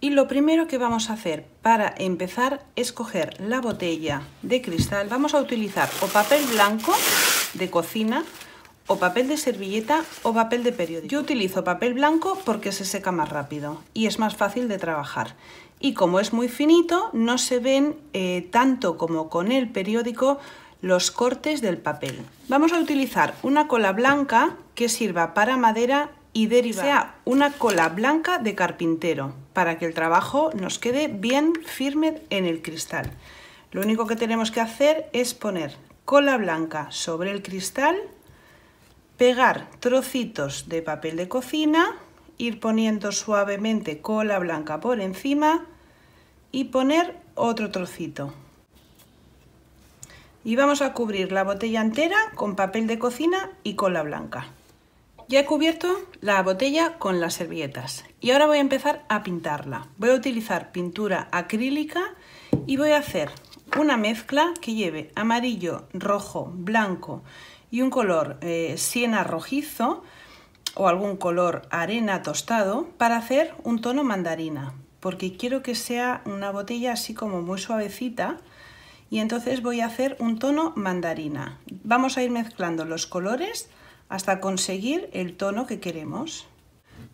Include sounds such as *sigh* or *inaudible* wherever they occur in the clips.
Y lo primero que vamos a hacer para empezar es coger la botella de cristal. Vamos a utilizar o papel blanco de cocina o papel de servilleta o papel de periódico. Yo utilizo papel blanco porque se seca más rápido y es más fácil de trabajar. Y como es muy finito, no se ven eh, tanto como con el periódico los cortes del papel. Vamos a utilizar una cola blanca que sirva para madera y deriva sea una cola blanca de carpintero para que el trabajo nos quede bien firme en el cristal. Lo único que tenemos que hacer es poner cola blanca sobre el cristal, pegar trocitos de papel de cocina, ir poniendo suavemente cola blanca por encima y poner otro trocito. Y vamos a cubrir la botella entera con papel de cocina y cola blanca. Ya he cubierto la botella con las servilletas y ahora voy a empezar a pintarla. Voy a utilizar pintura acrílica y voy a hacer una mezcla que lleve amarillo, rojo, blanco y un color eh, siena rojizo o algún color arena tostado para hacer un tono mandarina porque quiero que sea una botella así como muy suavecita y entonces voy a hacer un tono mandarina. Vamos a ir mezclando los colores hasta conseguir el tono que queremos.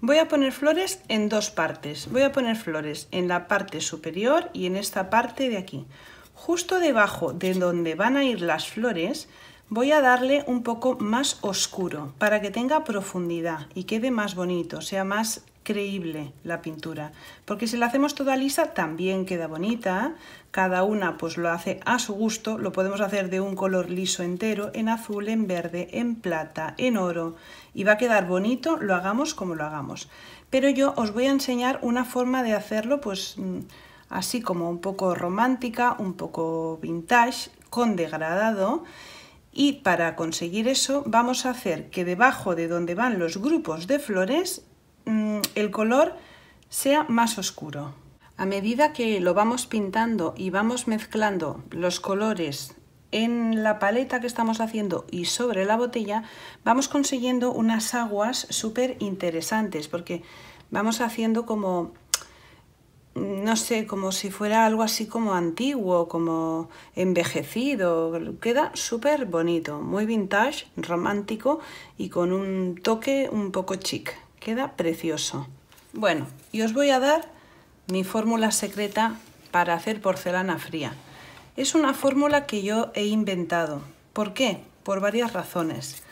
Voy a poner flores en dos partes. Voy a poner flores en la parte superior y en esta parte de aquí. Justo debajo de donde van a ir las flores voy a darle un poco más oscuro para que tenga profundidad y quede más bonito, sea más increíble la pintura, porque si la hacemos toda lisa también queda bonita, cada una pues lo hace a su gusto, lo podemos hacer de un color liso entero, en azul, en verde, en plata, en oro, y va a quedar bonito, lo hagamos como lo hagamos. Pero yo os voy a enseñar una forma de hacerlo pues mm, así como un poco romántica, un poco vintage, con degradado, y para conseguir eso vamos a hacer que debajo de donde van los grupos de flores Mm, el color sea más oscuro. A medida que lo vamos pintando y vamos mezclando los colores en la paleta que estamos haciendo y sobre la botella, vamos consiguiendo unas aguas súper interesantes porque vamos haciendo como, no sé, como si fuera algo así como antiguo, como envejecido. Queda súper bonito, muy vintage, romántico y con un toque un poco chic. Queda precioso. Bueno, y os voy a dar mi fórmula secreta para hacer porcelana fría. Es una fórmula que yo he inventado. ¿Por qué? Por varias razones.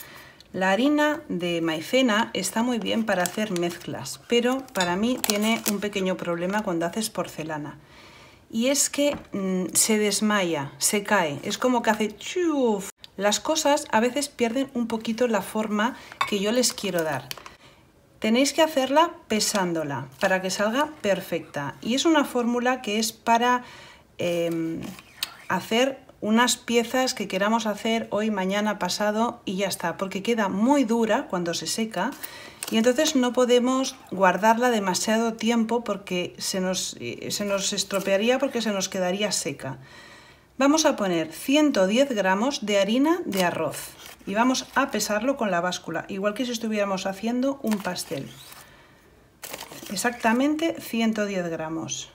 La harina de maicena está muy bien para hacer mezclas, pero para mí tiene un pequeño problema cuando haces porcelana. Y es que mm, se desmaya, se cae, es como que hace chuf. Las cosas a veces pierden un poquito la forma que yo les quiero dar. Tenéis que hacerla pesándola para que salga perfecta. Y es una fórmula que es para em, hacer unas piezas que queramos hacer hoy, mañana, pasado y ya está, porque queda muy dura cuando se seca y entonces no podemos guardarla demasiado tiempo porque se nos, eh, se nos estropearía porque se nos quedaría seca. Vamos a poner 110 gramos de harina de arroz y vamos a pesarlo con la báscula, igual que si estuviéramos haciendo un pastel. Exactamente 110 gramos.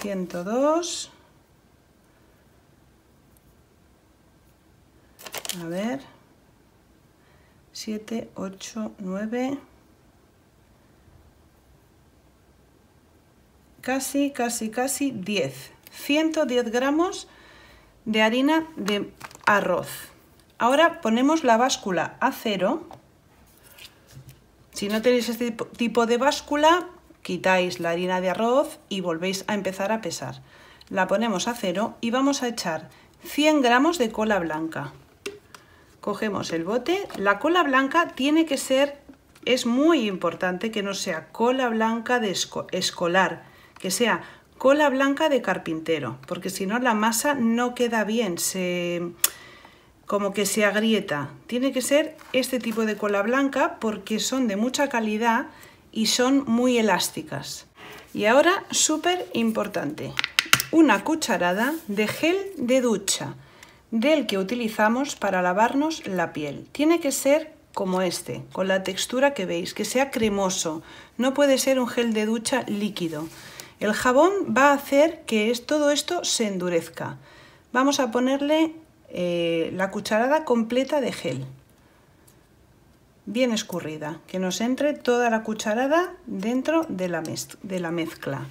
102. A ver. 7, 8, 9. Casi, casi, casi 10. 110 gramos de harina de arroz. Ahora ponemos la báscula a cero. Si no tenéis este tipo de báscula, quitáis la harina de arroz y volvéis a empezar a pesar. La ponemos a cero y vamos a echar 100 gramos de cola blanca. Cogemos el bote. La cola blanca tiene que ser, es muy importante que no sea cola blanca de escolar, que sea cola blanca de carpintero, porque si no la masa no queda bien, se como que se agrieta. Tiene que ser este tipo de cola blanca porque son de mucha calidad y son muy elásticas. Y ahora, súper importante, una cucharada de gel de ducha, del que utilizamos para lavarnos la piel. Tiene que ser como este, con la textura que veis, que sea cremoso. No puede ser un gel de ducha líquido. El jabón va a hacer que todo esto se endurezca. Vamos a ponerle eh, la cucharada completa de gel bien escurrida, que nos entre toda la cucharada dentro de la, de la, mezcla.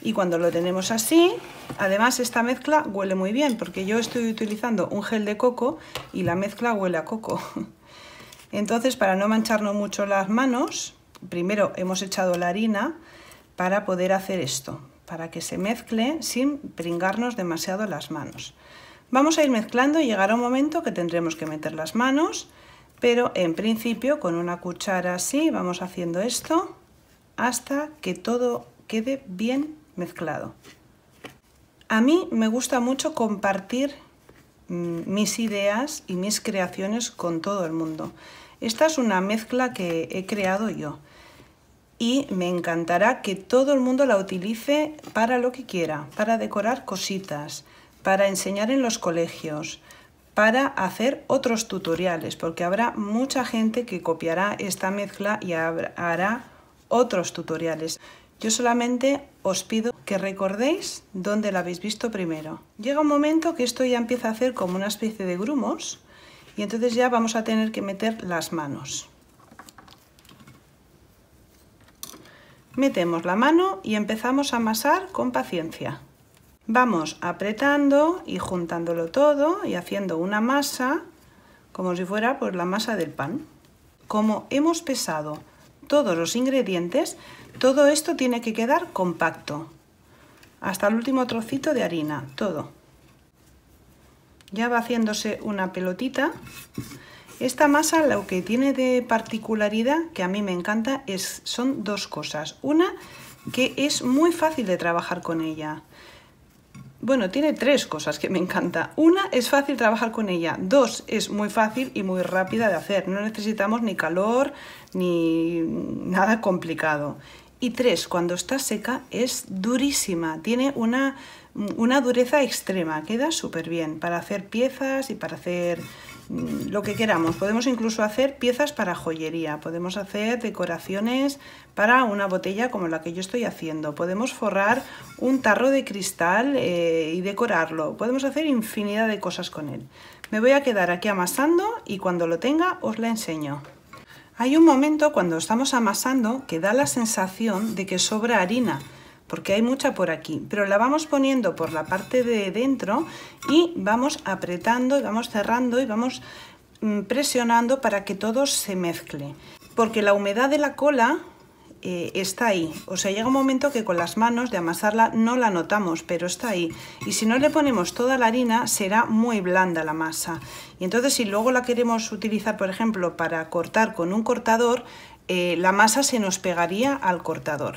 Y cuando lo tenemos así, además esta mezcla huele muy bien, porque yo estoy utilizando un gel de coco y la mezcla huele a coco. *laughs* Entonces, para no mancharnos mucho las manos, primero hemos echado la harina para poder hacer esto, para que se mezcle sin pringarnos demasiado las manos. Vamos a ir mezclando y llegará un momento que tendremos que meter las manos, pero en principio con una cuchara así vamos haciendo esto hasta que todo quede bien mezclado. A mí me gusta mucho compartir mm, mis ideas y mis creaciones con todo el mundo. Esta es una mezcla que he creado yo y me encantará que todo el mundo la utilice para lo que quiera, para decorar cositas, para enseñar en los colegios, para hacer otros tutoriales, porque habrá mucha gente que copiará esta mezcla y hará otros tutoriales. Yo solamente os pido que recordéis dónde la habéis visto primero. Llega un momento que esto ya empieza a hacer como una especie de grumos y entonces ya vamos a tener que meter las manos. Metemos la mano y empezamos a amasar con paciencia. Vamos apretando y juntándolo todo y haciendo una masa como si fuera pues, la masa del pan. Como hemos pesado todos los ingredientes, todo esto tiene que quedar compacto. Hasta el último trocito de harina, todo. Ya va haciéndose una pelotita. Esta masa lo que tiene de particularidad, que a mí me encanta, es, son dos cosas. Una, que es muy fácil de trabajar con ella. Bueno, tiene tres cosas que me encanta. Una, es fácil trabajar con ella. Dos, es muy fácil y muy rápida de hacer. No necesitamos ni calor ni nada complicado. Y tres, cuando está seca es durísima. Tiene una, dureza extrema. Queda súper bien para hacer piezas y para hacer Mm, lo que queramos. Podemos incluso hacer piezas para joyería, podemos hacer decoraciones para una botella como la que yo estoy haciendo, podemos forrar un tarro de cristal eh, y decorarlo, podemos hacer infinidad de cosas con él. Me voy a quedar aquí amasando y cuando lo tenga os la enseño. Hay un momento cuando estamos amasando que da la sensación de que sobra harina, porque hay mucha por aquí, pero la vamos poniendo por la parte de dentro y vamos apretando y vamos cerrando y vamos mm, presionando para que todo se mezcle, porque la humedad de la cola eh, está ahí. O sea, llega un momento que con las manos de amasarla no la notamos, pero está ahí. Y si no le ponemos toda la harina, será muy blanda la masa. Y entonces si luego la queremos utilizar, por ejemplo, para cortar con un cortador, eh, la masa se nos pegaría al cortador.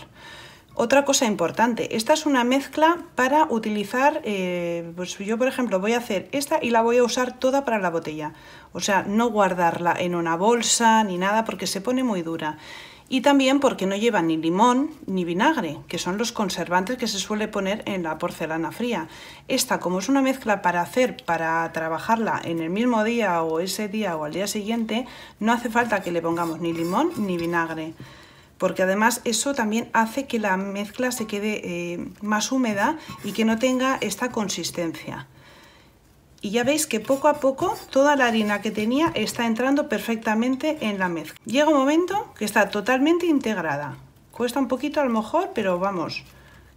Otra cosa importante, esta es una mezcla para utilizar, eh, pues yo por ejemplo voy a hacer esta y la voy a usar toda para la botella, o sea, no guardarla en una bolsa ni nada porque se pone muy dura. Y también porque no lleva ni limón ni vinagre, que son los conservantes que se suele poner en la porcelana fría. Esta, como es una mezcla para hacer, para trabajarla en el mismo día o ese día o al día siguiente, no hace falta que le pongamos ni limón ni vinagre porque además eso también hace que la mezcla se quede eh, más húmeda y que no tenga esta consistencia. Y ya veis que poco a poco toda la harina que tenía está entrando perfectamente en la mezcla. Llega un momento que está totalmente integrada. Cuesta un poquito a lo mejor, pero vamos,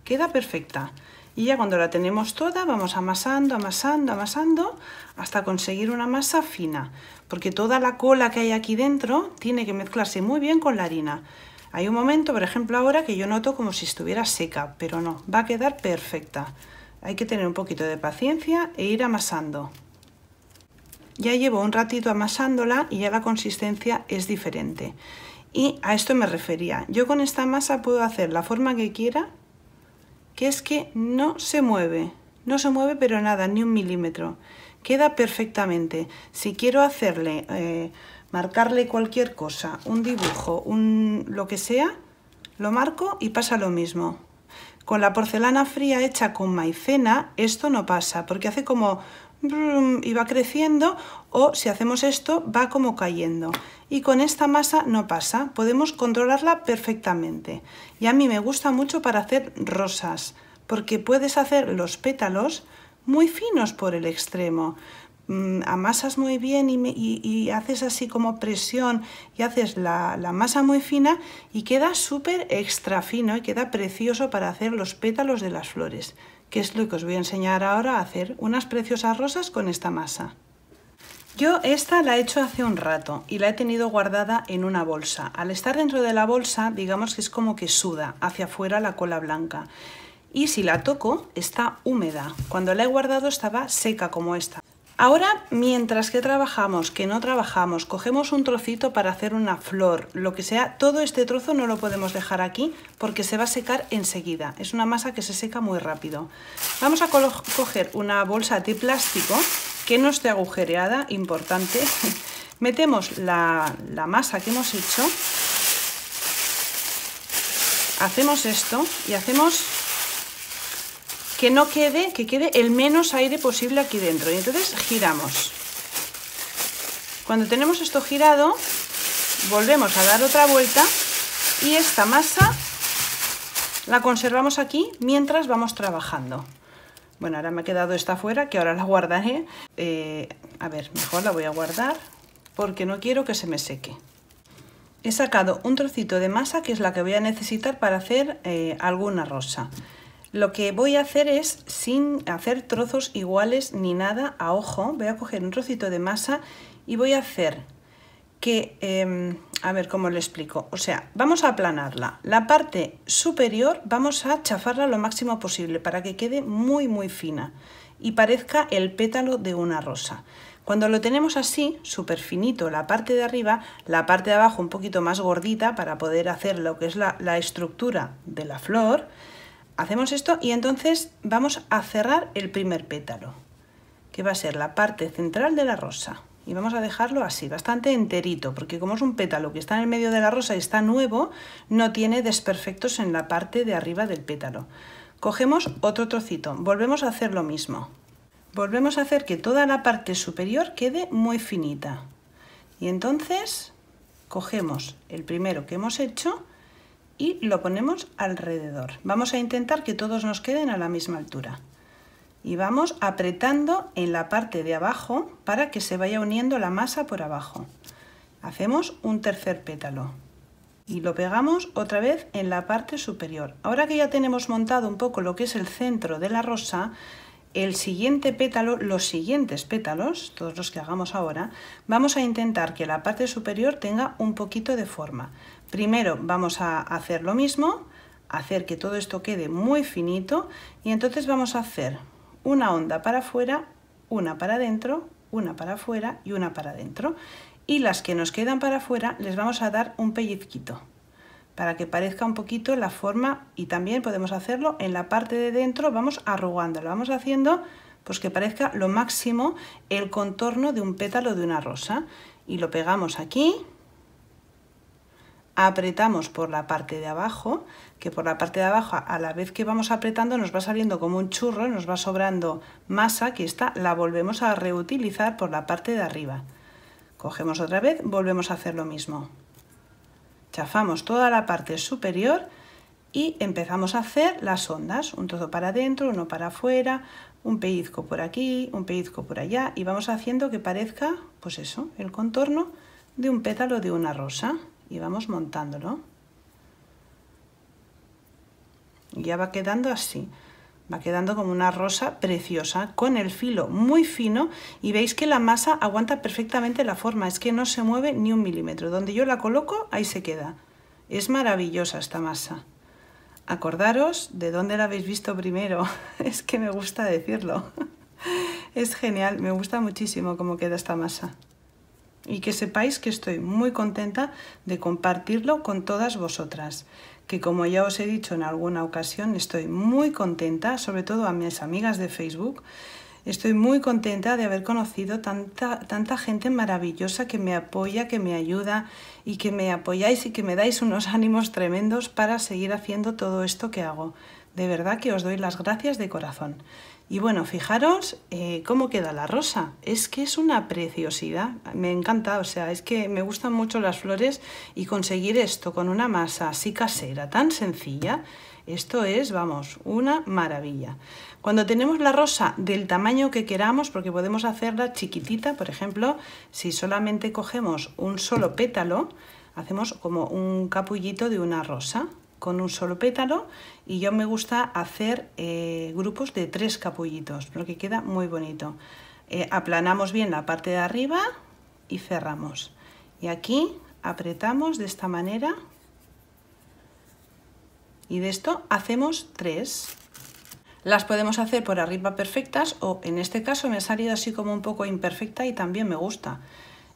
queda perfecta. Y ya cuando la tenemos toda, vamos amasando, amasando, amasando, hasta conseguir una masa fina. Porque toda la cola que hay aquí dentro tiene que mezclarse muy bien con la harina. Hay un momento, por ejemplo, ahora que yo noto como si estuviera seca, pero no, va a quedar perfecta. Hay que tener un poquito de paciencia e ir amasando. Ya llevo un ratito amasándola y ya la consistencia es diferente. Y a esto me refería. Yo con esta masa puedo hacer la forma que quiera, que es que no se mueve. No se mueve pero nada, ni un milímetro. Queda perfectamente. Si quiero hacerle... Eh, marcarle cualquier cosa, un dibujo, un lo que sea, lo marco y pasa lo mismo. Con la porcelana fría hecha con maicena, esto no pasa, porque hace como y va creciendo o si hacemos esto va como cayendo y con esta masa no pasa podemos controlarla perfectamente y a mí me gusta mucho para hacer rosas porque puedes hacer los pétalos muy finos por el extremo Mm, amasas muy bien y, haces así como presión y haces la, la masa muy fina y queda súper extra fino y queda precioso para hacer los pétalos de las flores, que es lo que os voy a enseñar ahora a hacer unas preciosas rosas con esta masa. Yo esta la he hecho hace un rato y la he tenido guardada en una bolsa. Al estar dentro de la bolsa, digamos que es como que suda hacia afuera la cola blanca. Y si la toco, está húmeda. Cuando la he guardado estaba seca como esta. Ahora, mientras que trabajamos, que no trabajamos, cogemos un trocito para hacer una flor, lo que sea, todo este trozo no lo podemos dejar aquí porque se va a secar enseguida. Es una masa que se seca muy rápido. Vamos a coger una bolsa de plástico que no esté agujereada, importante. *laughs* Metemos la masa que hemos hecho, hacemos esto y hacemos que no quede, que quede el menos aire posible aquí dentro. Y entonces giramos. Cuando tenemos esto girado, volvemos a dar otra vuelta y esta masa la conservamos aquí mientras vamos trabajando. Bueno, ahora me ha quedado esta fuera, que ahora la guardaré. Eh, a ver, mejor la voy a guardar porque no quiero que se me seque. He sacado un trocito de masa que es la que voy a necesitar para hacer eh, alguna rosa. Lo que voy a hacer es, sin hacer trozos iguales ni nada, a ojo, voy a coger un trocito de masa y voy a hacer que, em, a ver cómo lo explico, o sea, vamos a aplanarla. La parte superior vamos a chafarla lo máximo posible para que quede muy muy fina y parezca el pétalo de una rosa. Cuando lo tenemos así, súper finito, la parte de arriba, la parte de abajo un poquito más gordita para poder hacer lo que es la estructura de la flor, hacemos esto y entonces vamos a cerrar el primer pétalo, que va a ser la parte central de la rosa. Y vamos a dejarlo así, bastante enterito, porque como es un pétalo que está en el medio de la rosa y está nuevo, no tiene desperfectos en la parte de arriba del pétalo. Cogemos otro trocito, volvemos a hacer lo mismo. Volvemos a hacer que toda la parte superior quede muy finita. Y entonces cogemos el primero que hemos hecho y lo ponemos alrededor. Vamos a intentar que todos nos queden a la misma altura. Y vamos apretando en la parte de abajo para que se vaya uniendo la masa por abajo. Hacemos un tercer pétalo y lo pegamos otra vez en la parte superior. Ahora que ya tenemos montado un poco lo que es el centro de la rosa, el siguiente pétalo, los siguientes pétalos, todos los que hagamos ahora, vamos a intentar que la parte superior tenga un poquito de forma. Primero vamos a hacer lo mismo, hacer que todo esto quede muy finito y entonces vamos a hacer una onda para afuera, una para adentro, una para afuera y una para adentro. Y las que nos quedan para afuera les vamos a dar un pellizquito para que parezca un poquito la forma y también podemos hacerlo en la parte de dentro, vamos arrugándolo, vamos haciendo pues que parezca lo máximo el contorno de un pétalo de una rosa y lo pegamos aquí apretamos por la parte de abajo, que por la parte de abajo a la vez que vamos apretando nos va saliendo como un churro, nos va sobrando masa, que esta la volvemos a reutilizar por la parte de arriba. Cogemos otra vez, volvemos a hacer lo mismo. Chafamos toda la parte superior y empezamos a hacer las ondas, un trozo para adentro, uno para afuera, un pellizco por aquí, un pellizco por allá y vamos haciendo que parezca, pues eso, el contorno de un pétalo de una rosa y vamos montándolo. ya va quedando así. Va quedando como una rosa preciosa con el filo muy fino y veis que la masa aguanta perfectamente la forma, es que no se mueve ni un milímetro. Donde yo la coloco, ahí se queda. Es maravillosa esta masa. Acordaros de dónde la habéis visto primero, *laughs* es que me gusta decirlo. *laughs* Es genial, me gusta muchísimo cómo queda esta masa y que sepáis que estoy muy contenta de compartirlo con todas vosotras, que como ya os he dicho en alguna ocasión, estoy muy contenta, sobre todo a mis amigas de Facebook, estoy muy contenta de haber conocido tanta, tanta gente maravillosa que me apoya, que me ayuda y que me apoyáis y que me dais unos *laughs* ánimos tremendos para seguir haciendo todo esto que hago. De verdad que os doy las gracias de corazón. Y bueno, fijaros eh, cómo queda la rosa. Es que es una preciosidad. Me encanta, o sea, es que me gustan mucho las flores y conseguir esto con una masa así casera, tan sencilla, esto es, vamos, una maravilla. Cuando tenemos la rosa del tamaño que queramos, porque podemos hacerla chiquitita, por ejemplo, si solamente cogemos un solo pétalo, hacemos como un capullito de una rosa, con un solo pétalo y yo me gusta hacer eh, grupos de tres capullitos, lo que queda muy bonito. Eh, aplanamos bien la parte de arriba y cerramos. Y aquí apretamos de esta manera y de esto hacemos tres. Las podemos hacer por arriba perfectas o en este caso me ha salido así como un poco imperfecta y también me gusta.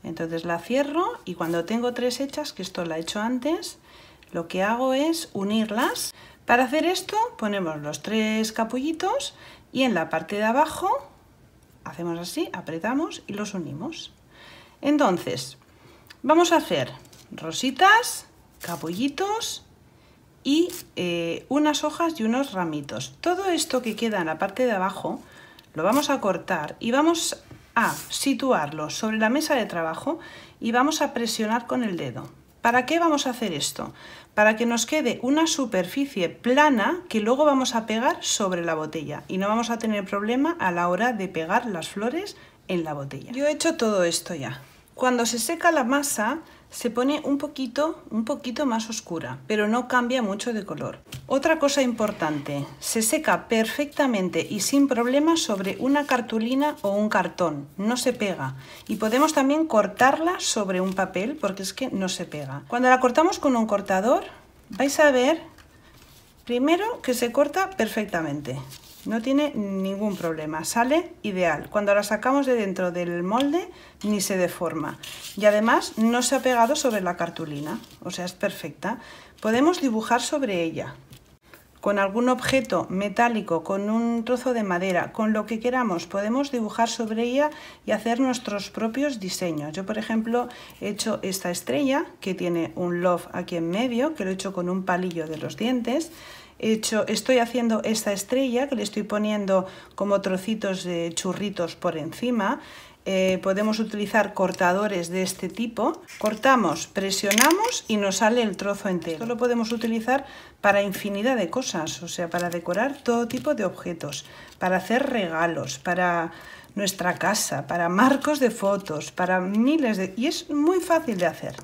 Entonces la cierro y cuando tengo tres hechas, que esto la he hecho antes, lo que hago es unirlas. Para hacer esto ponemos los tres capullitos y en la parte de abajo hacemos así, apretamos y los unimos. Entonces, vamos a hacer rositas, capullitos y eh, unas hojas y unos ramitos. Todo esto que queda en la parte de abajo lo vamos a cortar y vamos a situarlo sobre la mesa de trabajo y vamos a presionar con el dedo. ¿Para qué vamos a hacer esto? Para que nos quede una superficie plana que luego vamos a pegar sobre la botella y no vamos a tener problema a la hora de pegar las flores en la botella. Yo he hecho todo esto ya. Cuando se seca la masa, se pone un poquito, un poquito más oscura, pero no cambia mucho de color. Otra cosa importante, se seca perfectamente y sin problemas sobre una cartulina o un cartón, no se pega. Y podemos también cortarla sobre un papel porque es que no se pega. Cuando la cortamos con un cortador, vais a ver primero que se corta perfectamente no tiene ningún problema, sale ideal. Cuando la sacamos de dentro del molde ni se deforma y además no se ha pegado sobre la cartulina, o sea es perfecta. Podemos dibujar sobre ella con algún objeto metálico, con un trozo de madera, con lo que queramos, podemos dibujar sobre ella y hacer nuestros propios diseños. Yo, por ejemplo, he hecho esta estrella que tiene un love aquí en medio, que lo he hecho con un palillo de los dientes, hecho, estoy haciendo esta estrella que le estoy poniendo como trocitos de churritos por encima. Eh, podemos utilizar cortadores de este tipo. Cortamos, presionamos y nos sale el trozo entero. Esto lo podemos utilizar para infinidad de cosas, o sea, para decorar todo tipo de objetos, para hacer regalos, para nuestra casa, para marcos de fotos, para miles de... Y es muy fácil de hacer.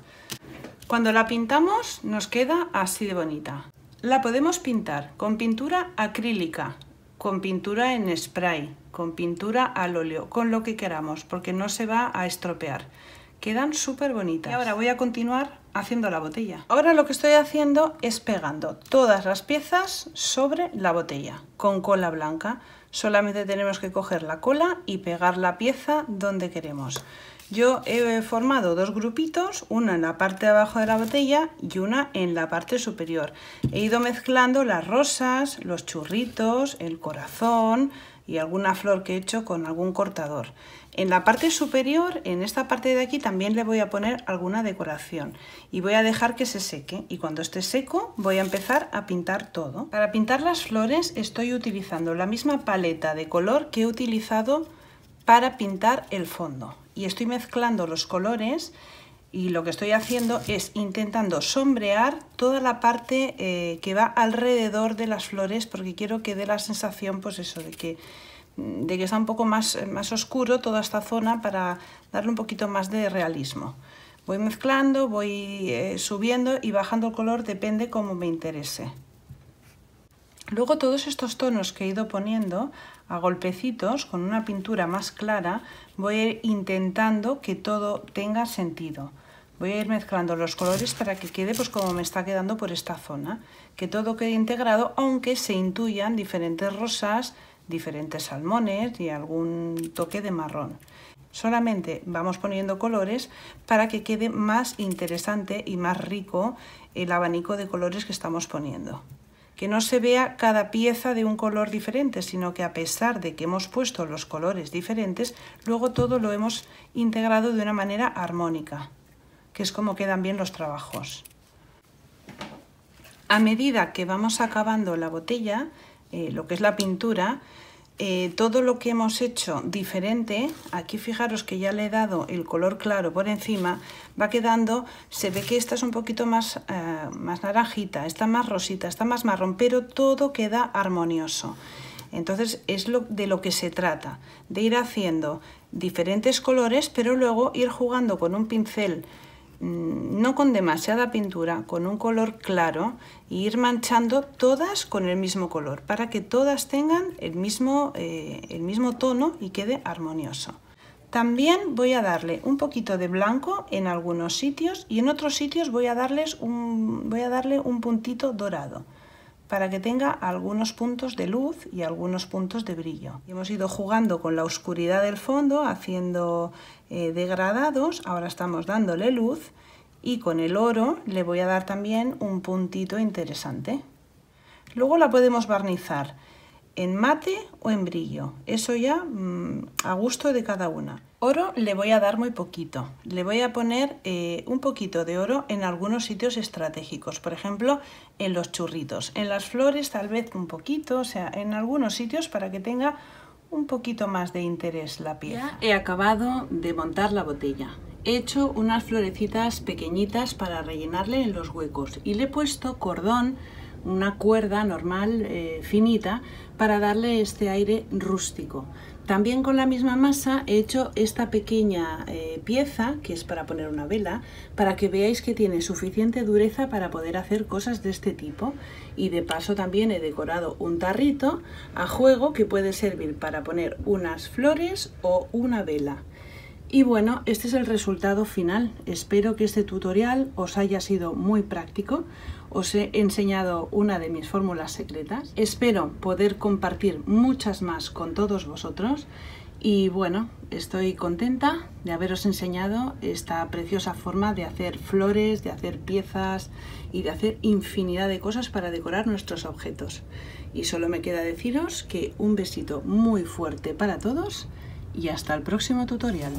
Cuando la pintamos nos queda así de bonita. La podemos pintar con pintura acrílica, con pintura en spray, con pintura al óleo, con lo que queramos, porque no se va a estropear. Quedan súper bonitas. Y ahora voy a continuar haciendo la botella. Ahora lo que estoy haciendo es pegando todas las piezas sobre la botella con cola blanca. Solamente tenemos que coger la cola y pegar la pieza donde queremos. Yo he formado dos grupitos, una en la parte de abajo de la botella y una en la parte superior. He ido mezclando las rosas, los churritos, el corazón y alguna flor que he hecho con algún cortador. En la parte superior, en esta parte de aquí, también le voy a poner alguna decoración y voy a dejar que se seque. Y cuando esté seco, voy a empezar a pintar todo. Para pintar las flores estoy utilizando la misma paleta de color que he utilizado para pintar el fondo y estoy mezclando los colores y lo que estoy haciendo es intentando sombrear toda la parte eh, que va alrededor de las flores porque quiero que dé la sensación pues eso de que mm, de que está un poco más, eh, más oscuro toda esta zona para darle un poquito más de realismo voy mezclando, voy eh, subiendo y bajando el color depende como me interese luego todos estos tonos que he ido poniendo a golpecitos con una pintura más clara voy a ir intentando que todo tenga sentido. Voy a ir mezclando los colores para que quede pues como me está quedando por esta zona. Que todo quede integrado, aunque se intuyan diferentes rosas, diferentes salmones y algún toque de marrón. Solamente vamos poniendo colores para que quede más interesante y más rico el abanico de colores que estamos poniendo que no se vea cada pieza de un color diferente, sino que a pesar de que hemos puesto los colores diferentes, luego todo lo hemos integrado de una manera armónica, que es como quedan bien los trabajos. A medida que vamos acabando la botella, eh, lo que es la pintura, eh, todo lo que hemos hecho diferente, aquí fijaros que ya le he dado el color claro por encima, va quedando, se ve que esta es un poquito más, eh, más naranjita, está más rosita, está más marrón, pero todo queda armonioso. Entonces es lo, de lo que se trata, de ir haciendo diferentes colores, pero luego ir jugando con un pincel Mm, no con demasiada pintura, con un color claro e ir manchando todas con el mismo color para que todas tengan el mismo, eh, el mismo tono y quede armonioso. También voy a darle un poquito de blanco en algunos sitios y en otros sitios voy a, darles un, voy a darle un puntito dorado para que tenga algunos puntos de luz y algunos puntos de brillo. Hemos ido jugando con la oscuridad del fondo, haciendo eh, degradados, ahora estamos dándole luz y con el oro le voy a dar también un puntito interesante. Luego la podemos barnizar en mate o en brillo, eso ya mm, a gusto de cada una. Oro le voy a dar muy poquito, le voy a poner eh, un poquito de oro en algunos sitios estratégicos, por ejemplo en los churritos, en las flores tal vez un poquito, o sea, en algunos sitios para que tenga un poquito más de interés la pieza. he acabado de montar la botella. He hecho unas florecitas pequeñitas para rellenarle en los huecos y le he puesto cordón, una cuerda normal eh, finita, para darle este aire rústico. También con la misma masa he hecho esta pequeña eh, pieza, que es para poner una vela, para que veáis que tiene suficiente dureza para poder hacer cosas de este tipo. Y de paso también he decorado un tarrito a juego que puede servir para poner unas flores o una vela. Y bueno, este es el resultado final. Espero que este tutorial os haya sido muy práctico. Os he enseñado una de mis fórmulas secretas. Espero poder compartir muchas más con todos vosotros. Y bueno, estoy contenta de haberos enseñado esta preciosa forma de hacer flores, de hacer piezas y de hacer infinidad de cosas para decorar nuestros objetos. Y solo me queda deciros que un besito muy fuerte para todos y hasta el próximo tutorial.